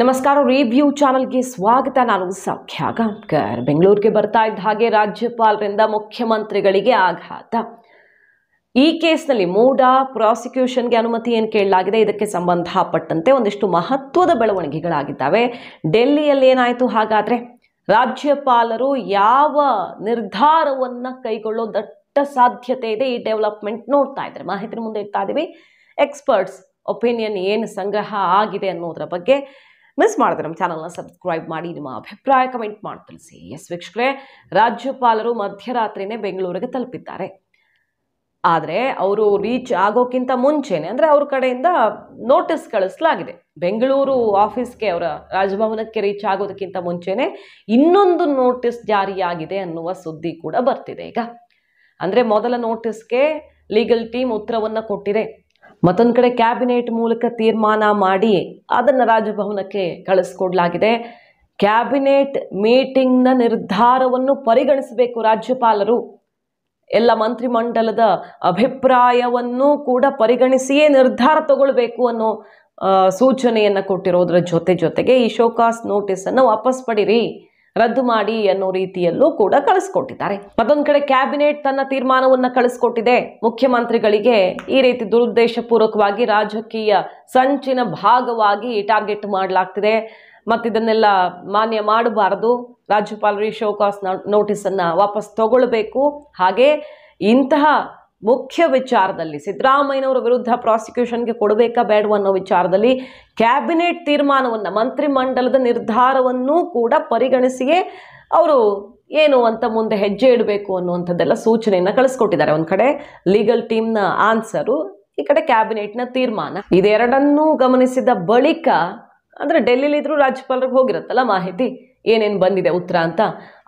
ನಮಸ್ಕಾರ ರಿವ್ಯೂ ಚಾನಲ್ಗೆ ಸ್ವಾಗತ ನಾನು ಸೌಖ್ಯ ಬೆಂಗಳೂರಿಗೆ ಬರ್ತಾ ಇದ್ದ ಹಾಗೆ ರಾಜ್ಯಪಾಲರಿಂದ ಮುಖ್ಯಮಂತ್ರಿಗಳಿಗೆ ಆಘಾತ ಈ ಕೇಸ್ನಲ್ಲಿ ಮೂಡಾ ಪ್ರಾಸಿಕ್ಯೂಷನ್ಗೆ ಅನುಮತಿ ಏನು ಕೇಳಲಾಗಿದೆ ಇದಕ್ಕೆ ಸಂಬಂಧಪಟ್ಟಂತೆ ಒಂದಿಷ್ಟು ಮಹತ್ವದ ಬೆಳವಣಿಗೆಗಳಾಗಿದ್ದಾವೆ ಡೆಲ್ಲಿಯಲ್ಲಿ ಏನಾಯಿತು ಹಾಗಾದರೆ ರಾಜ್ಯಪಾಲರು ಯಾವ ನಿರ್ಧಾರವನ್ನು ಕೈಗೊಳ್ಳೋ ದಟ್ಟ ಸಾಧ್ಯತೆ ಇದೆ ಈ ಡೆವಲಪ್ಮೆಂಟ್ ನೋಡ್ತಾ ಇದ್ದಾರೆ ಮಾಹಿತಿ ಮುಂದೆ ಇಡ್ತಾ ಇದ್ದೀವಿ ಎಕ್ಸ್ಪರ್ಟ್ಸ್ ಒಪಿನಿಯನ್ ಏನು ಸಂಗ್ರಹ ಆಗಿದೆ ಅನ್ನೋದ್ರ ಬಗ್ಗೆ ಮಿಸ್ ಮಾಡಿದ್ರೆ ನಮ್ಮ ಚಾನಲ್ನ ಸಬ್ಸ್ಕ್ರೈಬ್ ಮಾಡಿ ನಿಮ್ಮ ಅಭಿಪ್ರಾಯ ಕಮೆಂಟ್ ಮಾಡಿ ತಿಳಿಸಿ ಎಸ್ ವೀಕ್ಷಕರೇ ರಾಜ್ಯಪಾಲರು ಮಧ್ಯರಾತ್ರಿನೇ ಬೆಂಗಳೂರಿಗೆ ತಲುಪಿದ್ದಾರೆ ಆದರೆ ಅವರು ರೀಚ್ ಆಗೋಕ್ಕಿಂತ ಮುಂಚೆನೆ ಅಂದರೆ ಅವ್ರ ಕಡೆಯಿಂದ ನೋಟಿಸ್ ಕಳಿಸಲಾಗಿದೆ ಬೆಂಗಳೂರು ಆಫೀಸ್ಗೆ ಅವರ ರಾಜಭವನಕ್ಕೆ ರೀಚ್ ಆಗೋದಕ್ಕಿಂತ ಮುಂಚೆನೆ ಇನ್ನೊಂದು ನೋಟಿಸ್ ಜಾರಿಯಾಗಿದೆ ಅನ್ನುವ ಸುದ್ದಿ ಕೂಡ ಬರ್ತಿದೆ ಈಗ ಅಂದರೆ ಮೊದಲ ನೋಟಿಸ್ಗೆ ಲೀಗಲ್ ಟೀಮ್ ಉತ್ತರವನ್ನು ಕೊಟ್ಟಿದೆ ಮತ್ತೊಂದು ಕಡೆ ಕ್ಯಾಬಿನೆಟ್ ಮೂಲಕ ತೀರ್ಮಾನ ಮಾಡಿ ಅದನ್ನು ರಾಜಭವನಕ್ಕೆ ಕಳಿಸ್ಕೊಡ್ಲಾಗಿದೆ ಕ್ಯಾಬಿನೆಟ್ ಮೀಟಿಂಗ್ನ ನಿರ್ಧಾರವನ್ನು ಪರಿಗಣಿಸಬೇಕು ರಾಜ್ಯಪಾಲರು ಎಲ್ಲ ಮಂತ್ರಿಮಂಡಲದ ಅಭಿಪ್ರಾಯವನ್ನು ಕೂಡ ಪರಿಗಣಿಸಿಯೇ ನಿರ್ಧಾರ ತಗೊಳ್ಬೇಕು ಅನ್ನೋ ಸೂಚನೆಯನ್ನು ಕೊಟ್ಟಿರೋದ್ರ ಜೊತೆ ಜೊತೆಗೆ ಈ ಶೋಕಾಸ್ ನೋಟಿಸನ್ನು ವಾಪಸ್ ಪಡೀರಿ ರದ್ದು ಮಾಡಿ ಅನ್ನೋ ರೀತಿಯಲ್ಲೂ ಕೂಡ ಕಳಿಸ್ಕೊಟ್ಟಿದ್ದಾರೆ ಮತ್ತೊಂದು ಕಡೆ ಕ್ಯಾಬಿನೆಟ್ ತನ್ನ ತೀರ್ಮಾನವನ್ನು ಕಳಿಸ್ಕೊಟ್ಟಿದೆ ಮುಖ್ಯಮಂತ್ರಿಗಳಿಗೆ ಈ ರೀತಿ ದುರುದ್ದೇಶ ಪೂರ್ವಕವಾಗಿ ರಾಜಕೀಯ ಸಂಚಿನ ಭಾಗವಾಗಿ ಟಾರ್ಗೆಟ್ ಮಾಡಲಾಗ್ತಿದೆ ಮತ್ತಿದನ್ನೆಲ್ಲ ಮಾನ್ಯ ಮಾಡಬಾರದು ರಾಜ್ಯಪಾಲರು ಈ ನೋಟಿಸ್ ನೋಟಿಸನ್ನು ವಾಪಸ್ ತಗೊಳ್ಬೇಕು ಹಾಗೆ ಇಂತಹ ಮುಖ್ಯ ವಿಚಾರದಲ್ಲಿ ಸಿದ್ದರಾಮಯ್ಯನವರ ವಿರುದ್ಧ ಪ್ರಾಸಿಕ್ಯೂಷನ್ಗೆ ಕೊಡಬೇಕಾ ಬೇಡವ ಅನ್ನೋ ವಿಚಾರದಲ್ಲಿ ಕ್ಯಾಬಿನೆಟ್ ತೀರ್ಮಾನವನ್ನು ಮಂತ್ರಿಮಂಡಲದ ನಿರ್ಧಾರವನ್ನೂ ಕೂಡ ಪರಿಗಣಿಸಿಯೇ ಅವರು ಏನು ಅಂತ ಮುಂದೆ ಹೆಜ್ಜೆ ಇಡಬೇಕು ಅನ್ನುವಂಥದ್ದೆಲ್ಲ ಸೂಚನೆಯನ್ನು ಕಳಿಸ್ಕೊಟ್ಟಿದ್ದಾರೆ ಒಂದು ಕಡೆ ಲೀಗಲ್ ಟೀಮ್ನ ಆನ್ಸರು ಈ ಕಡೆ ಕ್ಯಾಬಿನೆಟ್ನ ತೀರ್ಮಾನ ಇದೆರಡನ್ನೂ ಗಮನಿಸಿದ ಬಳಿಕ ಅಂದರೆ ಡೆಲ್ಲಿಲಿದ್ರೂ ರಾಜ್ಯಪಾಲರಿಗೆ ಹೋಗಿರುತ್ತಲ್ಲ ಮಾಹಿತಿ ಏನೇನು ಬಂದಿದೆ ಉತ್ತರ ಅಂತ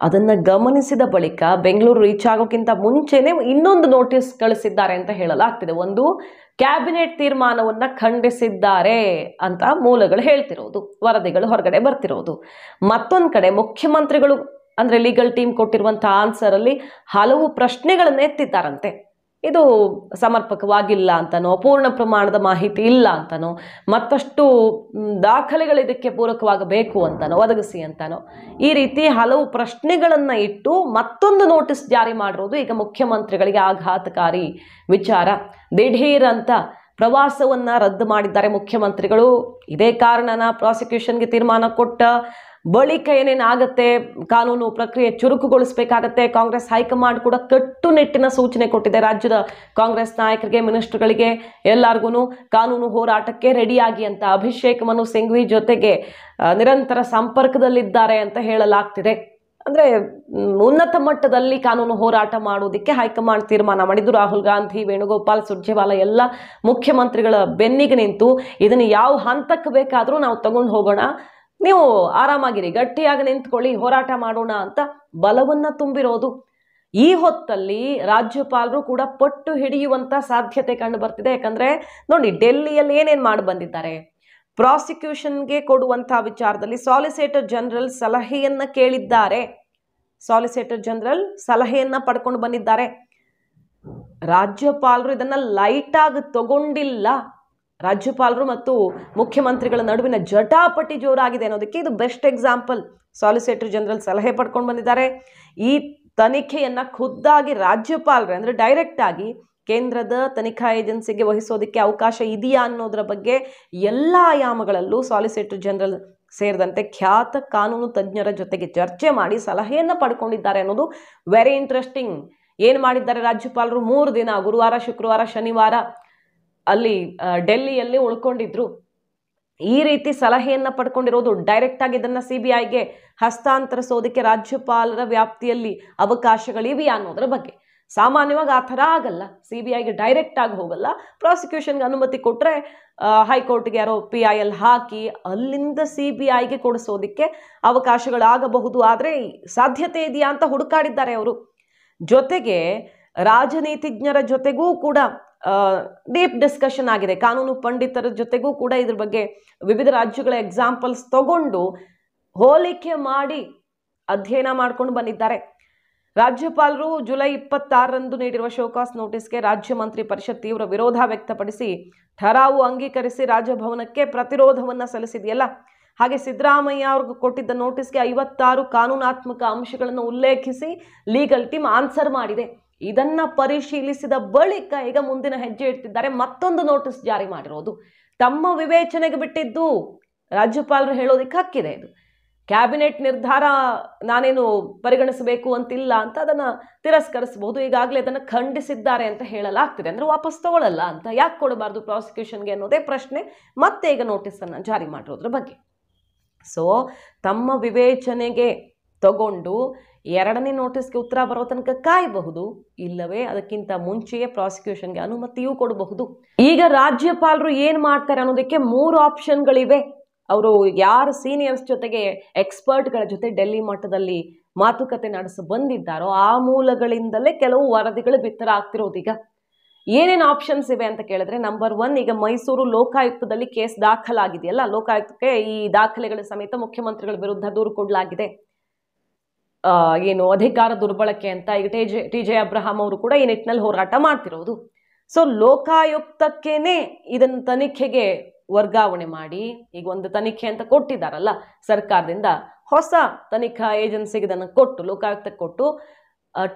ಅದನ್ನು ಗಮನಿಸಿದ ಬಳಿಕ ಬೆಂಗಳೂರು ರೀಚ್ ಆಗೋಕ್ಕಿಂತ ಮುಂಚೆನೇ ಇನ್ನೊಂದು ನೋಟಿಸ್ ಕಳಿಸಿದ್ದಾರೆ ಅಂತ ಹೇಳಲಾಗ್ತಿದೆ ಒಂದು ಕ್ಯಾಬಿನೆಟ್ ತೀರ್ಮಾನವನ್ನು ಖಂಡಿಸಿದ್ದಾರೆ ಅಂತ ಮೂಲಗಳು ಹೇಳ್ತಿರೋದು ವರದಿಗಳು ಹೊರಗಡೆ ಬರ್ತಿರೋದು ಮತ್ತೊಂದು ಕಡೆ ಮುಖ್ಯಮಂತ್ರಿಗಳು ಅಂದರೆ ಲೀಗಲ್ ಟೀಮ್ ಕೊಟ್ಟಿರುವಂಥ ಆನ್ಸರಲ್ಲಿ ಹಲವು ಪ್ರಶ್ನೆಗಳನ್ನು ಎತ್ತಿದ್ದಾರಂತೆ ಇದು ಸಮರ್ಪಕವಾಗಿಲ್ಲ ಅಂತನೋ ಅಪೂರ್ಣ ಪ್ರಮಾಣದ ಮಾಹಿತಿ ಇಲ್ಲ ಅಂತನೋ ಮತ್ತಷ್ಟು ದಾಖಲೆಗಳು ಇದಕ್ಕೆ ಪೂರಕವಾಗಬೇಕು ಅಂತನೋ ಒದಗಿಸಿ ಅಂತನೋ ಈ ರೀತಿ ಹಲವು ಪ್ರಶ್ನೆಗಳನ್ನು ಇಟ್ಟು ಮತ್ತೊಂದು ನೋಟಿಸ್ ಜಾರಿ ಮಾಡಿರೋದು ಈಗ ಮುಖ್ಯಮಂತ್ರಿಗಳಿಗೆ ಆಘಾತಕಾರಿ ವಿಚಾರ ದಿಢೀರ್ ಅಂತ ಪ್ರವಾಸವನ್ನು ರದ್ದು ಮಾಡಿದ್ದಾರೆ ಮುಖ್ಯಮಂತ್ರಿಗಳು ಇದೇ ಕಾರಣನ ಪ್ರಾಸಿಕ್ಯೂಷನ್ಗೆ ತೀರ್ಮಾನ ಕೊಟ್ಟ ಬಳಿಕ ಏನೇನಾಗುತ್ತೆ ಕಾನೂನು ಪ್ರಕ್ರಿಯೆ ಚುರುಕುಗೊಳಿಸಬೇಕಾಗತ್ತೆ ಕಾಂಗ್ರೆಸ್ ಹೈಕಮಾಂಡ್ ಕೂಡ ಕಟ್ಟುನಿಟ್ಟಿನ ಸೂಚನೆ ಕೊಟ್ಟಿದೆ ರಾಜ್ಯದ ಕಾಂಗ್ರೆಸ್ ನಾಯಕರಿಗೆ ಮಿನಿಸ್ಟರ್ಗಳಿಗೆ ಎಲ್ಲರಿಗೂ ಕಾನೂನು ಹೋರಾಟಕ್ಕೆ ರೆಡಿಯಾಗಿ ಅಂತ ಅಭಿಷೇಕ್ ಮನು ಸಿಂಘ್ವಿ ಜೊತೆಗೆ ನಿರಂತರ ಸಂಪರ್ಕದಲ್ಲಿದ್ದಾರೆ ಅಂತ ಹೇಳಲಾಗ್ತಿದೆ ಅಂದರೆ ಉನ್ನತ ಮಟ್ಟದಲ್ಲಿ ಕಾನೂನು ಹೋರಾಟ ಮಾಡುವುದಕ್ಕೆ ಹೈಕಮಾಂಡ್ ತೀರ್ಮಾನ ಮಾಡಿದ್ದು ರಾಹುಲ್ ಗಾಂಧಿ ವೇಣುಗೋಪಾಲ್ ಸುರ್ಜೇವಾಲಾ ಎಲ್ಲ ಮುಖ್ಯಮಂತ್ರಿಗಳ ಬೆನ್ನಿಗೆ ನಿಂತು ಇದನ್ನು ಯಾವ ಹಂತಕ್ಕೆ ಬೇಕಾದರೂ ನಾವು ತಗೊಂಡು ಹೋಗೋಣ ನೀವು ಆರಾಮಾಗಿರಿ ಗಟ್ಟಿಯಾಗಿ ನಿಂತ್ಕೊಳ್ಳಿ ಹೋರಾಟ ಮಾಡೋಣ ಅಂತ ಬಲವನ್ನ ತುಂಬಿರೋದು ಈ ಹೊತ್ತಲ್ಲಿ ರಾಜ್ಯಪಾಲರು ಕೂಡ ಪಟ್ಟು ಹಿಡಿಯುವಂತ ಸಾಧ್ಯತೆ ಕಂಡು ಬರ್ತಿದೆ ಯಾಕಂದರೆ ನೋಡಿ ಡೆಲ್ಲಿಯಲ್ಲಿ ಏನೇನು ಮಾಡಿ ಬಂದಿದ್ದಾರೆ ಪ್ರಾಸಿಕ್ಯೂಷನ್ಗೆ ಕೊಡುವಂತಹ ವಿಚಾರದಲ್ಲಿ ಸಾಲಿಸಿಟರ್ ಜನರಲ್ ಸಲಹೆಯನ್ನ ಕೇಳಿದ್ದಾರೆ ಸಾಲಿಸಿಟರ್ ಜನರಲ್ ಸಲಹೆಯನ್ನ ಪಡ್ಕೊಂಡು ಬಂದಿದ್ದಾರೆ ರಾಜ್ಯಪಾಲರು ಲೈಟ್ ಲೈಟಾಗಿ ತಗೊಂಡಿಲ್ಲ ರಾಜ್ಯಪಾಲರು ಮತ್ತು ಮುಖ್ಯಮಂತ್ರಿಗಳ ನಡುವಿನ ಜಟಾಪಟಿ ಜೋರಾಗಿದೆ ಅನ್ನೋದಕ್ಕೆ ಇದು ಬೆಸ್ಟ್ ಎಕ್ಸಾಂಪಲ್ ಸಾಲಿಸಿಟರ್ ಜನರಲ್ ಸಲಹೆ ಪಡ್ಕೊಂಡು ಬಂದಿದ್ದಾರೆ ಈ ತನಿಖೆಯನ್ನು ಖುದ್ದಾಗಿ ರಾಜ್ಯಪಾಲರು ಅಂದರೆ ಡೈರೆಕ್ಟಾಗಿ ಕೇಂದ್ರದ ತನಿಖಾ ಏಜೆನ್ಸಿಗೆ ವಹಿಸೋದಕ್ಕೆ ಅವಕಾಶ ಇದೆಯಾ ಅನ್ನೋದರ ಬಗ್ಗೆ ಎಲ್ಲ ಆಯಾಮಗಳಲ್ಲೂ ಸಾಲಿಸಿಟರ್ ಜನರಲ್ ಸೇರಿದಂತೆ ಖ್ಯಾತ ಕಾನೂನು ತಜ್ಞರ ಜೊತೆಗೆ ಚರ್ಚೆ ಮಾಡಿ ಸಲಹೆಯನ್ನು ಪಡ್ಕೊಂಡಿದ್ದಾರೆ ಅನ್ನೋದು ವೆರಿ ಇಂಟ್ರೆಸ್ಟಿಂಗ್ ಏನು ಮಾಡಿದ್ದಾರೆ ರಾಜ್ಯಪಾಲರು ಮೂರು ದಿನ ಗುರುವಾರ ಶುಕ್ರವಾರ ಶನಿವಾರ ಅಲ್ಲಿ ಡೆಲ್ಲಿಯಲ್ಲಿ ಉಳ್ಕೊಂಡಿದ್ರು ಈ ರೀತಿ ಸಲಹೆಯನ್ನು ಪಡ್ಕೊಂಡಿರೋದು ಆಗಿ ಇದನ್ನ ಸಿ ಬಿ ಐಗೆ ಹಸ್ತಾಂತರಿಸೋದಕ್ಕೆ ರಾಜ್ಯಪಾಲರ ವ್ಯಾಪ್ತಿಯಲ್ಲಿ ಅವಕಾಶಗಳಿವೆಯಾ ಅನ್ನೋದ್ರ ಬಗ್ಗೆ ಸಾಮಾನ್ಯವಾಗಿ ಆ ಥರ ಆಗಲ್ಲ ಸಿ ಬಿ ಐಗೆ ಆಗಿ ಹೋಗಲ್ಲ ಪ್ರಾಸಿಕ್ಯೂಷನ್ಗೆ ಅನುಮತಿ ಕೊಟ್ಟರೆ ಹೈಕೋರ್ಟ್ಗೆ ಯಾರೋ ಪಿ ಐ ಎಲ್ ಹಾಕಿ ಅಲ್ಲಿಂದ ಸಿ ಬಿ ಐಗೆ ಕೊಡಿಸೋದಕ್ಕೆ ಅವಕಾಶಗಳಾಗಬಹುದು ಆದರೆ ಸಾಧ್ಯತೆ ಇದೆಯಾ ಅಂತ ಹುಡುಕಾಡಿದ್ದಾರೆ ಅವರು ಜೊತೆಗೆ ರಾಜನೀತಿಜ್ಞರ ಜೊತೆಗೂ ಕೂಡ ಡೀಪ್ ಡಿಸ್ಕಷನ್ ಆಗಿದೆ ಕಾನೂನು ಪಂಡಿತರ ಜೊತೆಗೂ ಕೂಡ ಇದ್ರ ಬಗ್ಗೆ ವಿವಿಧ ರಾಜ್ಯಗಳ ಎಕ್ಸಾಂಪಲ್ಸ್ ತಗೊಂಡು ಹೋಲಿಕೆ ಮಾಡಿ ಅಧ್ಯಯನ ಮಾಡ್ಕೊಂಡು ಬಂದಿದ್ದಾರೆ ರಾಜ್ಯಪಾಲರು ಜುಲೈ ಇಪ್ಪತ್ತಾರರಂದು ನೀಡಿರುವ ಶೋಕಾಸ್ ನೋಟಿಸ್ಗೆ ರಾಜ್ಯ ಮಂತ್ರಿ ಪರಿಷತ್ ತೀವ್ರ ವಿರೋಧ ವ್ಯಕ್ತಪಡಿಸಿ ಠರಾವು ಅಂಗೀಕರಿಸಿ ರಾಜಭವನಕ್ಕೆ ಪ್ರತಿರೋಧವನ್ನು ಸಲ್ಲಿಸಿದೆಯಲ್ಲ ಹಾಗೆ ಸಿದ್ದರಾಮಯ್ಯ ಅವ್ರಿಗೂ ಕೊಟ್ಟಿದ್ದ ನೋಟಿಸ್ಗೆ ಐವತ್ತಾರು ಕಾನೂನಾತ್ಮಕ ಅಂಶಗಳನ್ನು ಉಲ್ಲೇಖಿಸಿ ಲೀಗಲ್ ಟೀಮ್ ಆನ್ಸರ್ ಮಾಡಿದೆ ಇದನ್ನ ಪರಿಶೀಲಿಸಿದ ಬಳಿಕ ಈಗ ಮುಂದಿನ ಹೆಜ್ಜೆ ಇಡ್ತಿದ್ದಾರೆ ಮತ್ತೊಂದು ನೋಟಿಸ್ ಜಾರಿ ಮಾಡಿರೋದು ತಮ್ಮ ವಿವೇಚನೆಗೆ ಬಿಟ್ಟಿದ್ದು ರಾಜ್ಯಪಾಲರು ಹೇಳೋದಕ್ಕೆ ಹಕ್ಕಿದೆ ಇದು ಕ್ಯಾಬಿನೆಟ್ ನಿರ್ಧಾರ ನಾನೇನು ಪರಿಗಣಿಸಬೇಕು ಅಂತಿಲ್ಲ ಅಂತ ಅದನ್ನು ತಿರಸ್ಕರಿಸಬಹುದು ಈಗಾಗಲೇ ಅದನ್ನು ಖಂಡಿಸಿದ್ದಾರೆ ಅಂತ ಹೇಳಲಾಗ್ತಿದೆ ಅಂದರೆ ವಾಪಸ್ ತಗೊಳ್ಳಲ್ಲ ಅಂತ ಯಾಕೆ ಕೊಡಬಾರ್ದು ಪ್ರಾಸಿಕ್ಯೂಷನ್ಗೆ ಅನ್ನೋದೇ ಪ್ರಶ್ನೆ ಮತ್ತೆ ಈಗ ನೋಟಿಸನ್ನು ಜಾರಿ ಮಾಡಿರೋದ್ರ ಬಗ್ಗೆ ಸೊ ತಮ್ಮ ವಿವೇಚನೆಗೆ ತಗೊಂಡು ಎರಡನೇ ನೋಟಿಸ್ಗೆ ಉತ್ತರ ಬರೋ ತನಕ ಕಾಯಬಹುದು ಇಲ್ಲವೇ ಅದಕ್ಕಿಂತ ಮುಂಚೆಯೇ ಪ್ರಾಸಿಕ್ಯೂಷನ್ಗೆ ಅನುಮತಿಯೂ ಕೊಡಬಹುದು ಈಗ ರಾಜ್ಯಪಾಲರು ಏನು ಮಾಡ್ತಾರೆ ಅನ್ನೋದಕ್ಕೆ ಮೂರು ಆಪ್ಷನ್ಗಳಿವೆ ಅವರು ಯಾರು ಸೀನಿಯರ್ಸ್ ಜೊತೆಗೆ ಎಕ್ಸ್ಪರ್ಟ್ಗಳ ಜೊತೆ ಡೆಲ್ಲಿ ಮಟ್ಟದಲ್ಲಿ ಮಾತುಕತೆ ನಡೆಸಿ ಬಂದಿದ್ದಾರೋ ಆ ಮೂಲಗಳಿಂದಲೇ ಕೆಲವು ವರದಿಗಳು ಬಿತ್ತರ ಆಗ್ತಿರೋದೀಗ ಏನೇನು ಆಪ್ಷನ್ಸ್ ಇವೆ ಅಂತ ಕೇಳಿದ್ರೆ ನಂಬರ್ ಒನ್ ಈಗ ಮೈಸೂರು ಲೋಕಾಯುಕ್ತದಲ್ಲಿ ಕೇಸ್ ದಾಖಲಾಗಿದೆಯಲ್ಲ ಲೋಕಾಯುಕ್ತಕ್ಕೆ ಈ ದಾಖಲೆಗಳ ಸಮೇತ ಮುಖ್ಯಮಂತ್ರಿಗಳ ವಿರುದ್ಧ ದೂರು ಕೊಡಲಾಗಿದೆ ಏನು ಅಧಿಕಾರ ದುರ್ಬಳಕೆ ಅಂತ ಈಗ T J T J Abraham ಅವರು ಕೂಡ ಈ ನಿಟ್ಟಿನಲ್ಲಿ ಹೋರಾಟ ಮಾಡ್ತಿರೋದು ಸೊ ಲೋಕಾಯುಕ್ತಕ್ಕೇನೆ ಇದನ್ನು ತನಿಖೆಗೆ ವರ್ಗಾವಣೆ ಮಾಡಿ ಈಗ ಒಂದು ತನಿಖೆ ಅಂತ ಕೊಟ್ಟಿದ್ದಾರಲ್ಲ ಸರ್ಕಾರದಿಂದ ಹೊಸ ತನಿಖಾ ಏಜೆನ್ಸಿಗೆ ಇದನ್ನು ಕೊಟ್ಟು ಲೋಕಾಯುಕ್ತಕ್ಕೆ ಕೊಟ್ಟು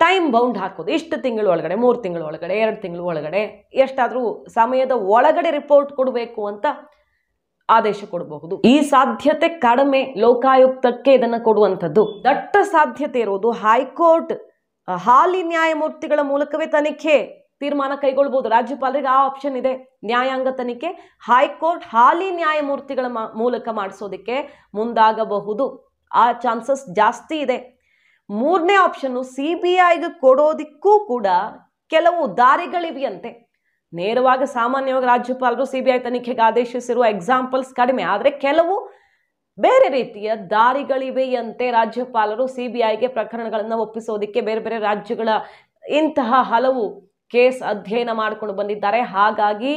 ಟೈಮ್ ಬೌಂಡ್ ಹಾಕೋದು ಇಷ್ಟು ತಿಂಗಳು ಒಳಗಡೆ ಮೂರು ತಿಂಗಳು ಒಳಗಡೆ ಎರಡು ತಿಂಗಳು ಒಳಗಡೆ ಎಷ್ಟಾದರೂ ಸಮಯದ ಒಳಗಡೆ ರಿಪೋರ್ಟ್ ಕೊಡಬೇಕು ಅಂತ ಆದೇಶ ಕೊಡಬಹುದು ಈ ಸಾಧ್ಯತೆ ಕಡಿಮೆ ಲೋಕಾಯುಕ್ತಕ್ಕೆ ಇದನ್ನು ಕೊಡುವಂಥದ್ದು ದಟ್ಟ ಸಾಧ್ಯತೆ ಇರುವುದು ಹೈಕೋರ್ಟ್ ಹಾಲಿ ನ್ಯಾಯಮೂರ್ತಿಗಳ ಮೂಲಕವೇ ತನಿಖೆ ತೀರ್ಮಾನ ಕೈಗೊಳ್ಳಬಹುದು ರಾಜ್ಯಪಾಲರಿಗೆ ಆ ಆಪ್ಷನ್ ಇದೆ ನ್ಯಾಯಾಂಗ ತನಿಖೆ ಹೈಕೋರ್ಟ್ ಹಾಲಿ ನ್ಯಾಯಮೂರ್ತಿಗಳ ಮೂಲಕ ಮಾಡಿಸೋದಕ್ಕೆ ಮುಂದಾಗಬಹುದು ಆ ಚಾನ್ಸಸ್ ಜಾಸ್ತಿ ಇದೆ ಮೂರನೇ ಆಪ್ಷನ್ನು ಸಿ ಬಿ ಐಗೆ ಕೊಡೋದಿಕ್ಕೂ ಕೂಡ ಕೆಲವು ದಾರಿಗಳಿವೆಯಂತೆ ನೇರವಾಗಿ ಸಾಮಾನ್ಯವಾಗಿ ರಾಜ್ಯಪಾಲರು ಸಿ ಬಿ ಐ ತನಿಖೆಗೆ ಆದೇಶಿಸಿರುವ ಎಕ್ಸಾಂಪಲ್ಸ್ ಕಡಿಮೆ ಆದರೆ ಕೆಲವು ಬೇರೆ ರೀತಿಯ ದಾರಿಗಳಿವೆಯಂತೆ ರಾಜ್ಯಪಾಲರು ಸಿ ಬಿ ಐಗೆ ಪ್ರಕರಣಗಳನ್ನು ಒಪ್ಪಿಸೋದಕ್ಕೆ ಬೇರೆ ಬೇರೆ ರಾಜ್ಯಗಳ ಇಂತಹ ಹಲವು ಕೇಸ್ ಅಧ್ಯಯನ ಮಾಡಿಕೊಂಡು ಬಂದಿದ್ದಾರೆ ಹಾಗಾಗಿ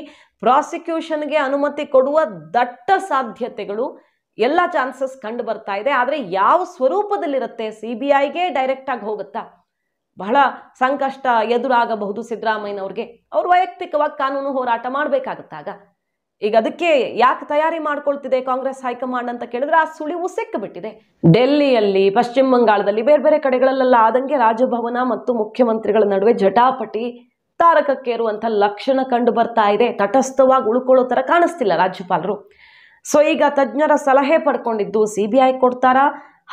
ಪ್ರಾಸಿಕ್ಯೂಷನ್ಗೆ ಅನುಮತಿ ಕೊಡುವ ದಟ್ಟ ಸಾಧ್ಯತೆಗಳು ಎಲ್ಲ ಚಾನ್ಸಸ್ ಕಂಡು ಬರ್ತಾ ಇದೆ ಆದರೆ ಯಾವ ಸ್ವರೂಪದಲ್ಲಿರುತ್ತೆ ಸಿ ಬಿ ಐಗೆ ಡೈರೆಕ್ಟಾಗಿ ಹೋಗುತ್ತಾ ಬಹಳ ಸಂಕಷ್ಟ ಎದುರಾಗಬಹುದು ಸಿದ್ದರಾಮಯ್ಯನವ್ರಿಗೆ ಅವ್ರು ವೈಯಕ್ತಿಕವಾಗಿ ಕಾನೂನು ಹೋರಾಟ ಮಾಡಬೇಕಾಗುತ್ತಾಗ ಈಗ ಅದಕ್ಕೆ ಯಾಕೆ ತಯಾರಿ ಮಾಡ್ಕೊಳ್ತಿದೆ ಕಾಂಗ್ರೆಸ್ ಹೈಕಮಾಂಡ್ ಅಂತ ಕೇಳಿದ್ರೆ ಆ ಸುಳಿವು ಸಿಕ್ಕಿಬಿಟ್ಟಿದೆ ಡೆಲ್ಲಿಯಲ್ಲಿ ಪಶ್ಚಿಮ ಬಂಗಾಳದಲ್ಲಿ ಬೇರೆ ಬೇರೆ ಕಡೆಗಳಲ್ಲೆಲ್ಲ ಆದಂಗೆ ರಾಜಭವನ ಮತ್ತು ಮುಖ್ಯಮಂತ್ರಿಗಳ ನಡುವೆ ಜಟಾಪಟಿ ತಾರಕಕ್ಕೇರುವಂಥ ಲಕ್ಷಣ ಕಂಡು ಬರ್ತಾ ಇದೆ ತಟಸ್ಥವಾಗಿ ಉಳ್ಕೊಳ್ಳೋ ಥರ ಕಾಣಿಸ್ತಿಲ್ಲ ರಾಜ್ಯಪಾಲರು ಸೊ ಈಗ ತಜ್ಞರ ಸಲಹೆ ಪಡ್ಕೊಂಡಿದ್ದು ಸಿ ಬಿ ಐ ಕೊಡ್ತಾರಾ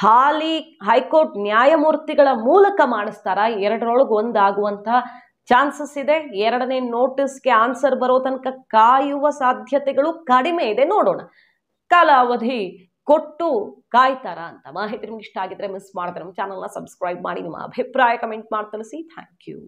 ಹಾಲಿ ಹೈಕೋರ್ಟ್ ನ್ಯಾಯಮೂರ್ತಿಗಳ ಮೂಲಕ ಮಾಡಿಸ್ತಾರ ಎರಡರೊಳಗೆ ಒಂದಾಗುವಂತಹ ಚಾನ್ಸಸ್ ಇದೆ ಎರಡನೇ ನೋಟಿಸ್ಗೆ ಆನ್ಸರ್ ಬರೋ ತನಕ ಕಾಯುವ ಸಾಧ್ಯತೆಗಳು ಕಡಿಮೆ ಇದೆ ನೋಡೋಣ ಕಾಲಾವಧಿ ಕೊಟ್ಟು ಕಾಯ್ತಾರ ಅಂತ ಮಾಹಿತಿ ನಿಮ್ಗೆ ಇಷ್ಟ ಆಗಿದ್ರೆ ಮಿಸ್ ಮಾಡಿದ್ರೆ ನಮ್ಮ ಚಾನಲ್ನ ಸಬ್ಸ್ಕ್ರೈಬ್ ಮಾಡಿ ನಿಮ್ಮ ಅಭಿಪ್ರಾಯ ಕಮೆಂಟ್ ಮಾಡಿ ತಿಳಿಸಿ ಥ್ಯಾಂಕ್ ಯು